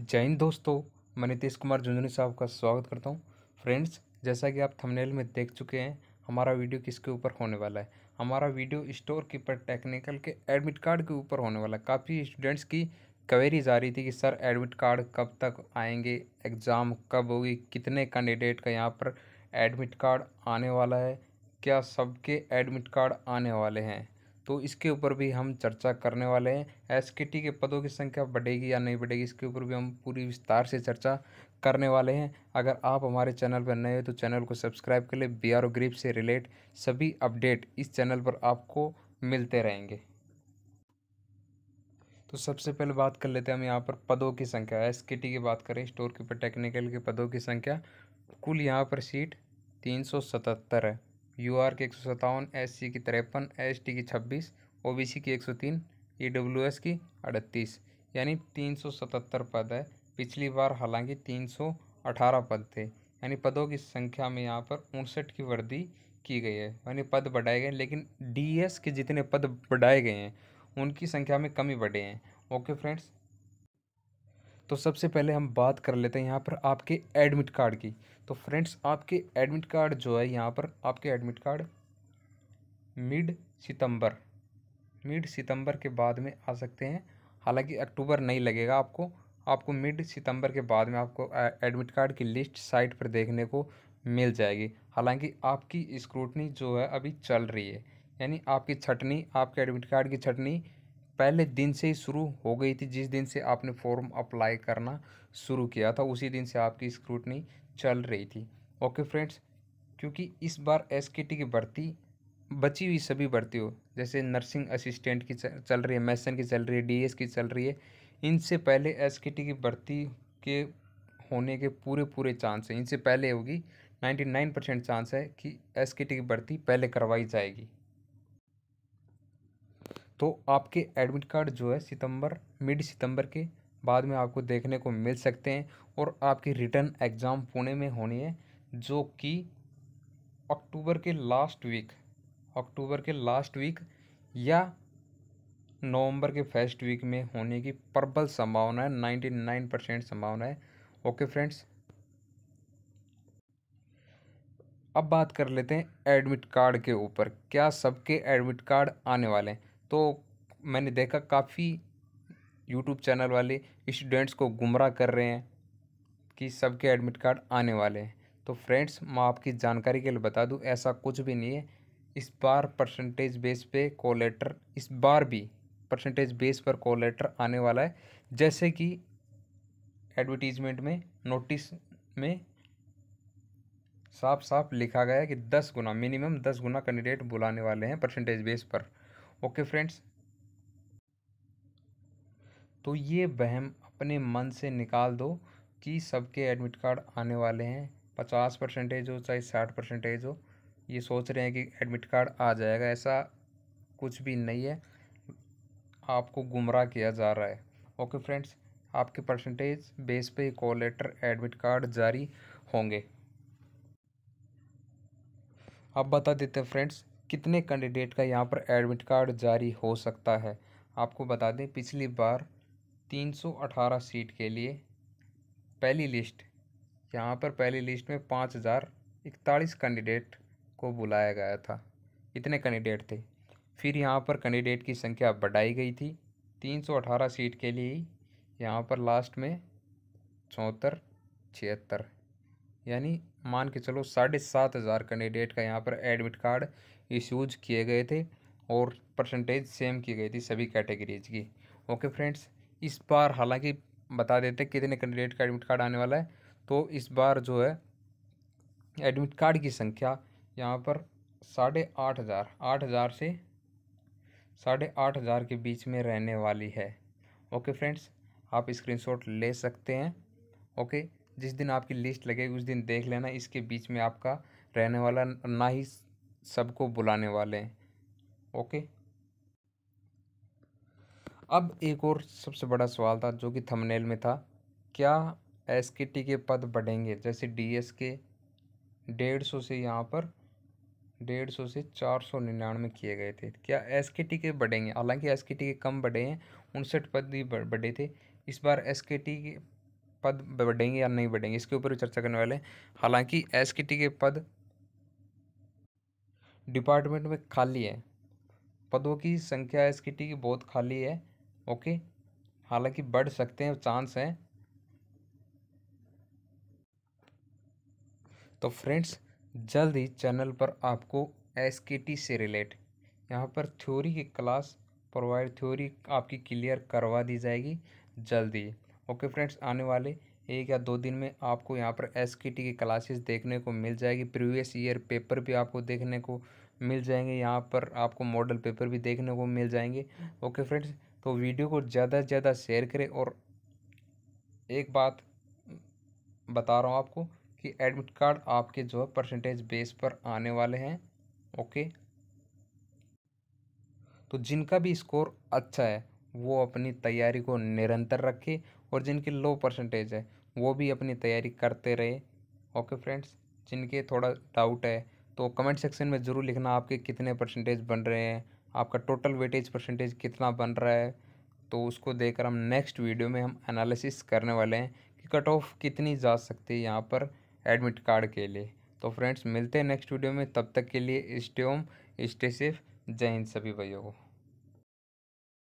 जय हिंद दोस्तों मैं नीतीश कुमार झुंझुनू साहब का स्वागत करता हूँ फ्रेंड्स जैसा कि आप थंबनेल में देख चुके हैं हमारा वीडियो किसके ऊपर होने वाला है हमारा वीडियो स्टोर कीपर टेक्निकल के एडमिट कार्ड के ऊपर होने वाला है काफ़ी स्टूडेंट्स की क्वेरीज आ रही थी कि सर एडमिट कार्ड कब तक आएंगे एग्ज़ाम कब होगी कितने कैंडिडेट का यहाँ पर एडमिट कार्ड आने वाला है क्या सबके एडमिट कार्ड आने वाले हैं तो इसके ऊपर भी हम चर्चा करने वाले हैं एस के टी के पदों की संख्या बढ़ेगी या नहीं बढ़ेगी इसके ऊपर भी हम पूरी विस्तार से चर्चा करने वाले हैं अगर आप हमारे चैनल पर नए हो तो चैनल को सब्सक्राइब कर ले बी आर ग्रीप से रिलेट सभी अपडेट इस चैनल पर आपको मिलते रहेंगे तो सबसे पहले बात कर लेते हैं हम यहाँ पर पदों की संख्या एस के टी की बात करें स्टोर कीपर टेक्निकल के पदों की संख्या कुल यहाँ पर सीट तीन सौ सतहत्तर है यू आर की एक सौ सत्तावन एस सी की तिरपन एस टी की छब्बीस ओ बी सी की एक सौ तीन ई डब्ल्यू एस की अड़तीस यानी तीन सौ सतहत्तर पद है पिछली बार हालांकि तीन सौ अठारह पद थे यानी पदों की संख्या में यहाँ पर उनसठ की वृद्धि की गई है यानी पद बढ़ाए गए लेकिन डी एस के जितने पद बढ़ाए गए हैं उनकी संख्या में कमी बढ़े हैं ओके फ्रेंड्स तो सबसे पहले हम बात कर लेते हैं यहाँ पर आपके एडमिट कार्ड की तो फ्रेंड्स आपके एडमिट कार्ड जो है यहाँ पर आपके एडमिट कार्ड मिड सितंबर मिड सितंबर के बाद में आ सकते हैं हालांकि अक्टूबर नहीं लगेगा आपको आपको मिड सितंबर के बाद में आपको एडमिट कार्ड की लिस्ट साइट पर देखने को मिल जाएगी हालांकि आपकी स्क्रूटनी जो है अभी चल रही है यानी आपकी छटनी आपके एडमिट कार्ड की छटनी पहले दिन से ही शुरू हो गई थी जिस दिन से आपने फॉर्म अप्लाई करना शुरू किया था उसी दिन से आपकी स्क्रूटनी चल रही थी ओके फ्रेंड्स क्योंकि इस बार एस की भर्ती बची हुई सभी भर्तियों जैसे नर्सिंग असिस्टेंट की चल रही है मैसन की चल रही है डीएस की चल रही है इनसे पहले एस की भर्ती के होने के पूरे पूरे चांस हैं इनसे पहले होगी नाइन परसेंट चांस है कि एस की भर्ती पहले करवाई जाएगी तो आपके एडमिट कार्ड जो है सितंबर मिड सितंबर के बाद में आपको देखने को मिल सकते हैं और आपकी रिटर्न एग्ज़ाम पुणे में होनी है जो कि अक्टूबर के लास्ट वीक अक्टूबर के लास्ट वीक या नवंबर के फर्स्ट वीक में होने की प्रबल संभावना है नाइन्टी नाइन परसेंट संभावना है ओके फ्रेंड्स अब बात कर लेते हैं एडमिट कार्ड के ऊपर क्या सबके एडमिट कार्ड आने वाले हैं तो मैंने देखा काफ़ी यूट्यूब चैनल वाले स्टूडेंट्स को गुमराह कर रहे हैं कि सबके एडमिट कार्ड आने वाले हैं तो फ्रेंड्स मैं आपकी जानकारी के लिए बता दूं ऐसा कुछ भी नहीं है इस बार परसेंटेज बेस पे कोलेटर इस बार भी परसेंटेज बेस पर कोलेटर आने वाला है जैसे कि एडवर्टीजमेंट में नोटिस में साफ साफ लिखा गया है कि दस गुना मिनिमम दस गुना कैंडिडेट बुलाने वाले हैं परसेंटेज बेस पर ओके फ्रेंड्स तो ये बहम अपने मन से निकाल दो कि सबके एडमिट कार्ड आने वाले हैं पचास परसेंटेज हो चाहे साठ परसेंटेज हो ये सोच रहे हैं कि एडमिट कार्ड आ जाएगा ऐसा कुछ भी नहीं है आपको गुमराह किया जा रहा है ओके फ्रेंड्स आपके परसेंटेज बेस पे कॉल लेटर एडमिट कार्ड जारी होंगे अब बता देते हैं फ्रेंड्स कितने कैंडिडेट का यहाँ पर एडमिट कार्ड जारी हो सकता है आपको बता दें पिछली बार 318 सीट के लिए पहली लिस्ट यहाँ पर पहली लिस्ट में पाँच हज़ार इकतालीस कैंडिडेट को बुलाया गया था इतने कैंडिडेट थे फिर यहाँ पर कैंडिडेट की संख्या बढ़ाई गई थी 318 सीट के लिए यहाँ पर लास्ट में चौहत्तर छिहत्तर यानी मान के चलो साढ़े सात हज़ार कैंडिडेट का यहाँ पर एडमिट कार्ड इश्यूज किए गए थे और परसेंटेज सेम की गई थी सभी कैटेगरीज की ओके फ्रेंड्स इस बार हालांकि बता देते कितने कैंडिडेट का एडमिट कार्ड आने वाला है तो इस बार जो है एडमिट कार्ड की संख्या यहाँ पर साढ़े आठ हज़ार आठ हज़ार से साढ़े आठ हज़ार के बीच में रहने वाली है ओके फ्रेंड्स आप स्क्रीनशॉट ले सकते हैं ओके जिस दिन आपकी लिस्ट लगेगी उस दिन देख लेना इसके बीच में आपका रहने वाला ना ही सबको बुलाने वाले हैं ओके अब एक और सबसे बड़ा सवाल था जो कि थंबनेल में था क्या एस के टी के पद बढ़ेंगे जैसे डी एस के डेढ़ सौ से यहाँ पर डेढ़ सौ से चार सौ निन्यानवे किए गए थे क्या एस के टी के बढ़ेंगे हालांकि एस के टी के कम बढ़े हैं उनसठ पद भी बढ़े थे इस बार एस के टी के पद बढ़ेंगे या नहीं बढ़ेंगे इसके ऊपर भी चर्चा करने वाले हैं हालांकि एस के टी के पद डिपार्टमेंट में खाली है पदों की संख्या एस के टी की बहुत खाली है ओके हालांकि बढ़ सकते हैं चांस हैं तो फ्रेंड्स जल्द ही चैनल पर आपको एस के टी से रिलेट यहाँ पर थ्योरी की क्लास प्रोवाइड थ्योरी आपकी क्लियर करवा दी जाएगी जल्दी ओके फ्रेंड्स आने वाले एक या दो दिन में आपको यहाँ पर एस की टी की क्लासेस देखने को मिल जाएगी प्रीवियस ईयर पेपर भी आपको देखने को मिल जाएंगे यहाँ पर आपको मॉडल पेपर भी देखने को मिल जाएंगे ओके फ्रेंड्स तो वीडियो को ज़्यादा से ज़्यादा शेयर करें और एक बात बता रहा हूँ आपको कि एडमिट कार्ड आपके जो है परसेंटेज बेस पर आने वाले हैं ओके तो जिनका भी स्कोर अच्छा है वो अपनी तैयारी को निरंतर रखें और जिनकी लो परसेंटेज है वो भी अपनी तैयारी करते रहे ओके फ्रेंड्स जिनके थोड़ा डाउट है तो कमेंट सेक्शन में ज़रूर लिखना आपके कितने परसेंटेज बन रहे हैं आपका टोटल वेटेज परसेंटेज कितना बन रहा है तो उसको देखकर हम नेक्स्ट वीडियो में हम एनालिसिस करने वाले हैं कि कट ऑफ कितनी जा सकती है यहाँ पर एडमिट कार्ड के लिए तो फ्रेंड्स मिलते हैं नेक्स्ट वीडियो में तब तक के लिए स्टे होम स्टे सेफ जय हिंद सभी भाइयों को